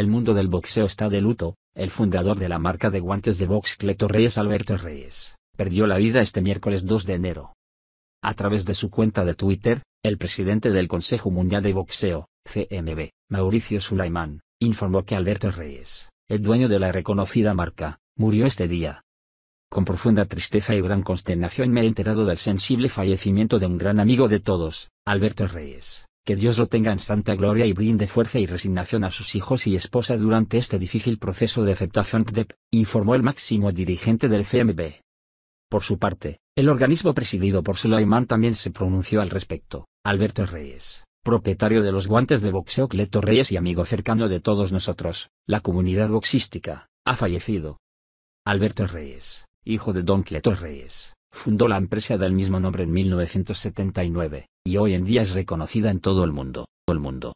El mundo del boxeo está de luto, el fundador de la marca de guantes de box Cleto Reyes Alberto Reyes, perdió la vida este miércoles 2 de enero. A través de su cuenta de Twitter, el presidente del Consejo Mundial de Boxeo, CMB, Mauricio Sulaimán, informó que Alberto Reyes, el dueño de la reconocida marca, murió este día. Con profunda tristeza y gran consternación me he enterado del sensible fallecimiento de un gran amigo de todos, Alberto Reyes, que Dios lo tenga en santa gloria y brinde fuerza y resignación a sus hijos y esposa durante este difícil proceso de aceptación CDEP, informó el máximo dirigente del CMB. Por su parte, el organismo presidido por Sulaimán también se pronunció al respecto. Alberto Reyes, propietario de los guantes de boxeo Cleto Reyes y amigo cercano de todos nosotros, la comunidad boxística, ha fallecido. Alberto Reyes, hijo de Don Cleto Reyes, fundó la empresa del mismo nombre en 1979, y hoy en día es reconocida en todo el mundo. Todo el mundo.